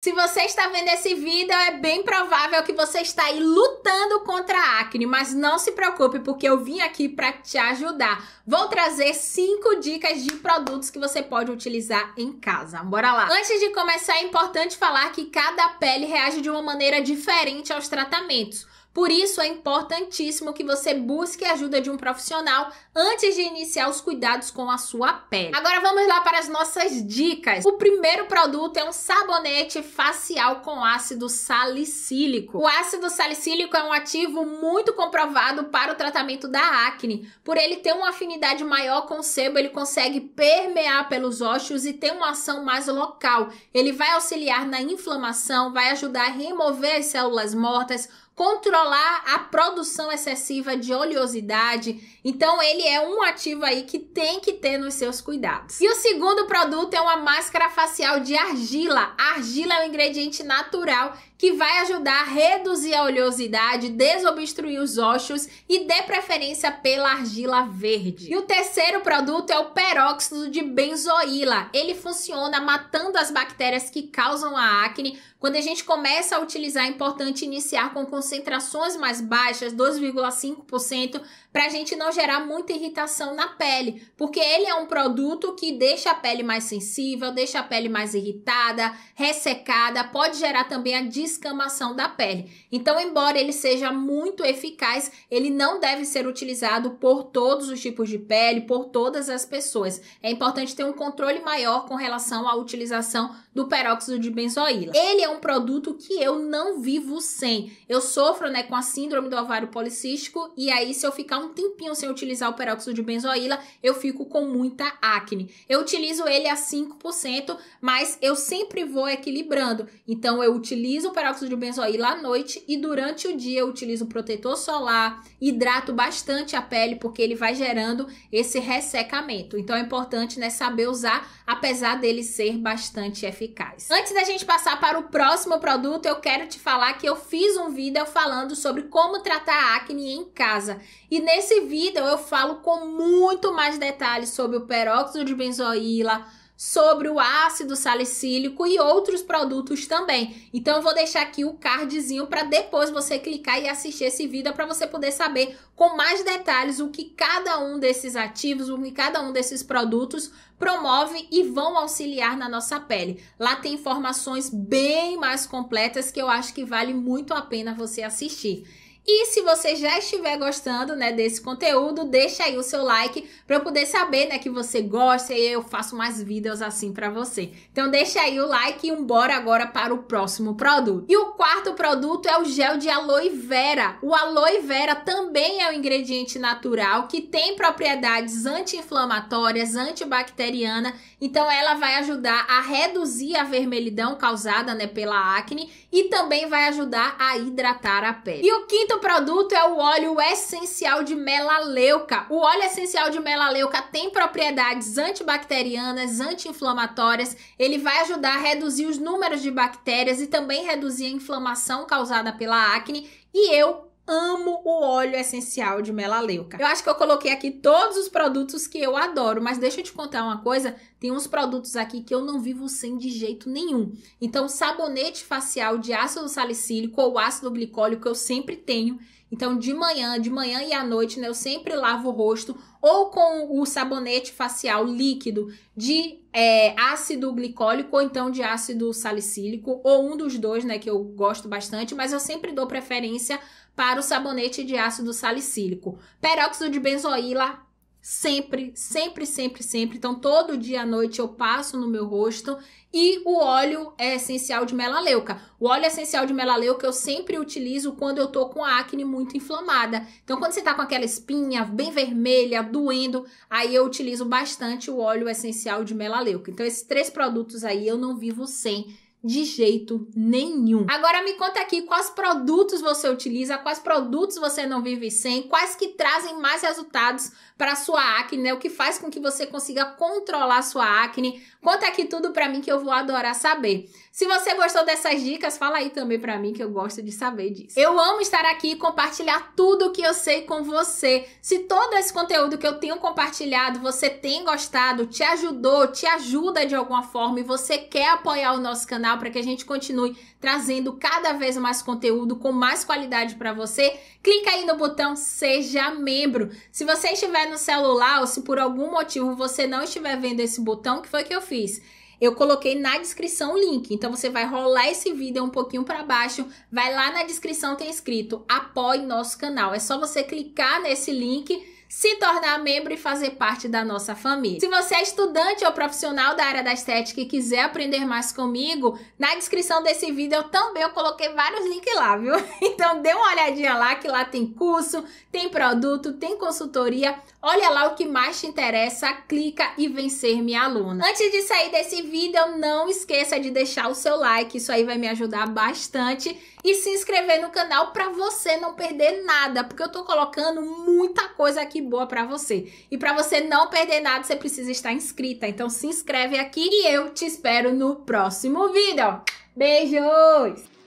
Se você está vendo esse vídeo, é bem provável que você está aí lutando contra a acne, mas não se preocupe porque eu vim aqui para te ajudar. Vou trazer 5 dicas de produtos que você pode utilizar em casa. Bora lá. Antes de começar, é importante falar que cada pele reage de uma maneira diferente aos tratamentos. Por isso é importantíssimo que você busque a ajuda de um profissional antes de iniciar os cuidados com a sua pele. Agora vamos lá para as nossas dicas. O primeiro produto é um sabonete facial com ácido salicílico. O ácido salicílico é um ativo muito comprovado para o tratamento da acne. Por ele ter uma afinidade maior com o sebo, ele consegue permear pelos ossos e ter uma ação mais local. Ele vai auxiliar na inflamação, vai ajudar a remover as células mortas, controlar a produção excessiva de oleosidade. Então ele é um ativo aí que tem que ter nos seus cuidados. E o segundo produto é uma máscara facial de argila. A argila é um ingrediente natural que vai ajudar a reduzir a oleosidade, desobstruir os ossos e dê preferência pela argila verde. E o terceiro produto é o peróxido de benzoíla. Ele funciona matando as bactérias que causam a acne. Quando a gente começa a utilizar, é importante iniciar com o concentrações mais baixas, 2,5%, para a gente não gerar muita irritação na pele, porque ele é um produto que deixa a pele mais sensível, deixa a pele mais irritada, ressecada, pode gerar também a descamação da pele. Então, embora ele seja muito eficaz, ele não deve ser utilizado por todos os tipos de pele, por todas as pessoas. É importante ter um controle maior com relação à utilização do peróxido de benzoíla. Ele é um produto que eu não vivo sem. Eu sou sofro né, com a síndrome do ovário policístico, e aí, se eu ficar um tempinho sem utilizar o peróxido de benzoíla, eu fico com muita acne. Eu utilizo ele a 5%, mas eu sempre vou equilibrando. Então, eu utilizo o peróxido de benzoíla à noite e durante o dia eu utilizo protetor solar, hidrato bastante a pele, porque ele vai gerando esse ressecamento. Então, é importante né, saber usar, apesar dele ser bastante eficaz. Antes da gente passar para o próximo produto, eu quero te falar que eu fiz um vídeo falando sobre como tratar acne em casa. E nesse vídeo eu falo com muito mais detalhes sobre o peróxido de benzoíla, sobre o ácido salicílico e outros produtos também. Então eu vou deixar aqui o cardzinho para depois você clicar e assistir esse vídeo para você poder saber com mais detalhes o que cada um desses ativos, o que cada um desses produtos promove e vão auxiliar na nossa pele. Lá tem informações bem mais completas que eu acho que vale muito a pena você assistir. E se você já estiver gostando, né, desse conteúdo, deixa aí o seu like para eu poder saber, né, que você gosta e eu faço mais vídeos assim para você. Então deixa aí o like e bora agora para o próximo produto. E o quarto produto é o gel de aloe vera. O aloe vera também é um ingrediente natural que tem propriedades anti-inflamatórias, antibacteriana, então ela vai ajudar a reduzir a vermelhidão causada, né, pela acne e também vai ajudar a hidratar a pele. E o quinto produto é o óleo essencial de melaleuca. O óleo essencial de melaleuca tem propriedades antibacterianas, anti-inflamatórias. Ele vai ajudar a reduzir os números de bactérias e também reduzir a inflamação causada pela acne. E eu amo o óleo essencial de melaleuca. Eu acho que eu coloquei aqui todos os produtos que eu adoro, mas deixa eu te contar uma coisa, tem uns produtos aqui que eu não vivo sem de jeito nenhum. Então, sabonete facial de ácido salicílico ou ácido glicólico eu sempre tenho. Então, de manhã, de manhã e à noite, né, eu sempre lavo o rosto ou com o sabonete facial líquido de é, ácido glicólico ou então de ácido salicílico, ou um dos dois, né, que eu gosto bastante, mas eu sempre dou preferência para o sabonete de ácido salicílico. Peróxido de benzoíla sempre, sempre, sempre, sempre. Então, todo dia à noite eu passo no meu rosto. E o óleo é essencial de melaleuca. O óleo essencial de melaleuca eu sempre utilizo quando eu tô com a acne muito inflamada. Então, quando você tá com aquela espinha bem vermelha, doendo, aí eu utilizo bastante o óleo essencial de melaleuca. Então, esses três produtos aí eu não vivo sem de jeito nenhum. Agora me conta aqui quais produtos você utiliza, quais produtos você não vive sem, quais que trazem mais resultados para sua acne, né? o que faz com que você consiga controlar sua acne. Conta aqui tudo para mim que eu vou adorar saber. Se você gostou dessas dicas, fala aí também para mim que eu gosto de saber disso. Eu amo estar aqui e compartilhar tudo o que eu sei com você. Se todo esse conteúdo que eu tenho compartilhado você tem gostado, te ajudou, te ajuda de alguma forma e você quer apoiar o nosso canal para que a gente continue trazendo cada vez mais conteúdo com mais qualidade para você, clica aí no botão seja membro. Se você estiver no celular ou se por algum motivo você não estiver vendo esse botão, que foi que eu fiz? Eu coloquei na descrição o link. Então você vai rolar esse vídeo um pouquinho para baixo, vai lá na descrição tem escrito apoie nosso canal. É só você clicar nesse link se tornar membro e fazer parte da nossa família. Se você é estudante ou profissional da área da estética e quiser aprender mais comigo, na descrição desse vídeo eu também eu coloquei vários links lá, viu? Então dê uma olhadinha lá que lá tem curso, tem produto, tem consultoria. Olha lá o que mais te interessa, clica e vem ser minha aluna. Antes de sair desse vídeo, não esqueça de deixar o seu like, isso aí vai me ajudar bastante e se inscrever no canal para você não perder nada, porque eu tô colocando muita coisa aqui boa para você. E para você não perder nada, você precisa estar inscrita. Então se inscreve aqui e eu te espero no próximo vídeo. Beijos!